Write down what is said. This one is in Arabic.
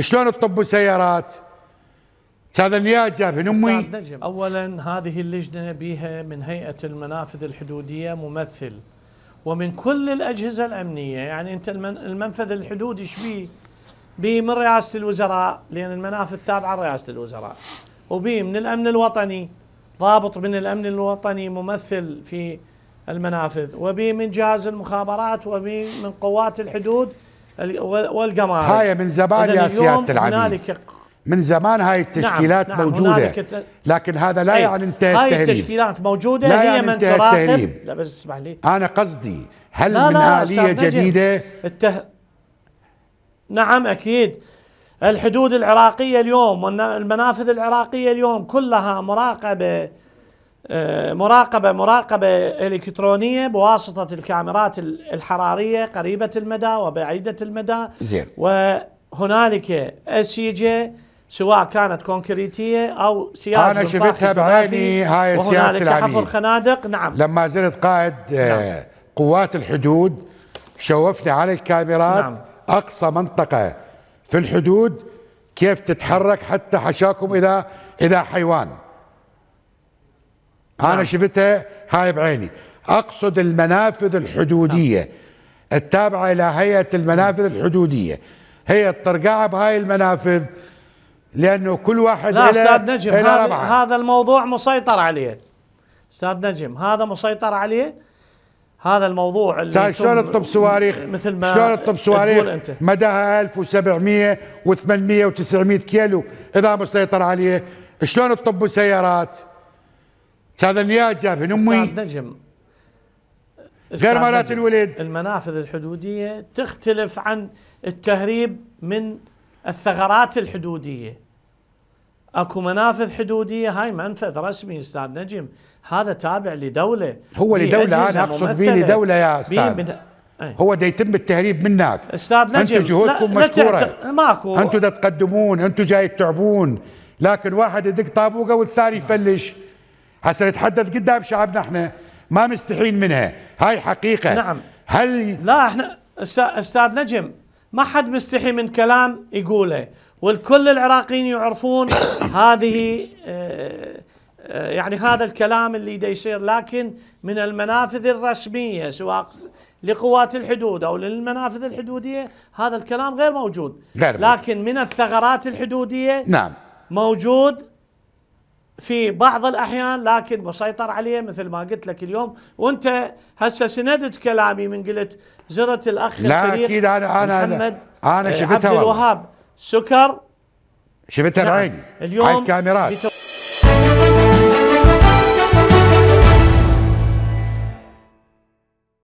شلون تطبوا سيارات؟ هذا النياجة بن امي نجم اولا هذه اللجنه بها من هيئه المنافذ الحدوديه ممثل ومن كل الاجهزه الامنيه يعني انت المنفذ الحدودي ايش بيه؟ بيه من رئاسه الوزراء لان المنافذ تابعه لرئاسه الوزراء وبيه من الامن الوطني ضابط من الامن الوطني ممثل في المنافذ وبيه من جهاز المخابرات وبيه من قوات الحدود والجماهير هاي من زمان يا سياده العميد من زمان هاي التشكيلات نعم، نعم، موجوده لكن هذا لا يعني انتهى التهريب هاي التشكيلات موجوده لا هي يعني من تراكم التهريب. لا بس اسمح لي انا قصدي هل لا من لا اليه جديده الته... نعم اكيد الحدود العراقيه اليوم والمنافذ العراقيه اليوم كلها مراقبه آه، مراقبة مراقبة إلكترونية بواسطة الكاميرات الحرارية قريبة المدى وبعيدة المدى زين وهنالك أسيجة سواء كانت كونكريتية أو سياج أنا شفتها بعيني هاي سيادة العميد حفر خنادق نعم لما زرت قائد آه، نعم. قوات الحدود شوفني على الكاميرات نعم. أقصى منطقة في الحدود كيف تتحرك حتى حشاكم إذا إذا حيوان نعم. انا شفتها هاي بعيني اقصد المنافذ الحدوديه نعم. التابعه الى هيئه المنافذ الحدوديه هي الطرقعه بهاي المنافذ لانه كل واحد لا استاذ نجم هذا, هذا الموضوع مسيطر عليه استاذ نجم هذا مسيطر عليه هذا الموضوع اللي شلون تطب صواريخ مثل ما شلون تطب صواريخ مداها 1700 و800 و900 كيلو اذا مسيطر عليه شلون تطب سيارات هذا اللي جاب من امي نجم غير مرات الولد المنافذ الحدودية تختلف عن التهريب من الثغرات الحدودية اكو منافذ حدودية هاي منفذ رسمي استاذ نجم هذا تابع لدولة هو لدولة انا اقصد به لدولة يا استاذ أي. هو دا يتم التهريب منك استاذ نجم انتم جهودكم لا مشكوره لا ماكو انتم دا تقدمون انتم جاي تتعبون لكن واحد يدق طابوقه والثاني يفلش هسه نتحدث قدام شعبنا احنا ما مستحين منها هاي حقيقه نعم هل لا احنا استاذ نجم ما حد مستحي من كلام يقوله والكل العراقيين يعرفون هذه آه، آه، يعني هذا الكلام اللي دا يصير لكن من المنافذ الرسميه سواء لقوات الحدود او للمنافذ الحدوديه هذا الكلام غير موجود غير لكن من الثغرات الحدوديه نعم موجود في بعض الأحيان لكن مسيطر عليه مثل ما قلت لك اليوم وأنت هسه سندت كلامي من قلت زرت الأخ لا أكيد أنا أنا محمد أنا إيه، شفتها عبد الوهاب سكر شفتها نعم. بعيني اليوم الكاميرات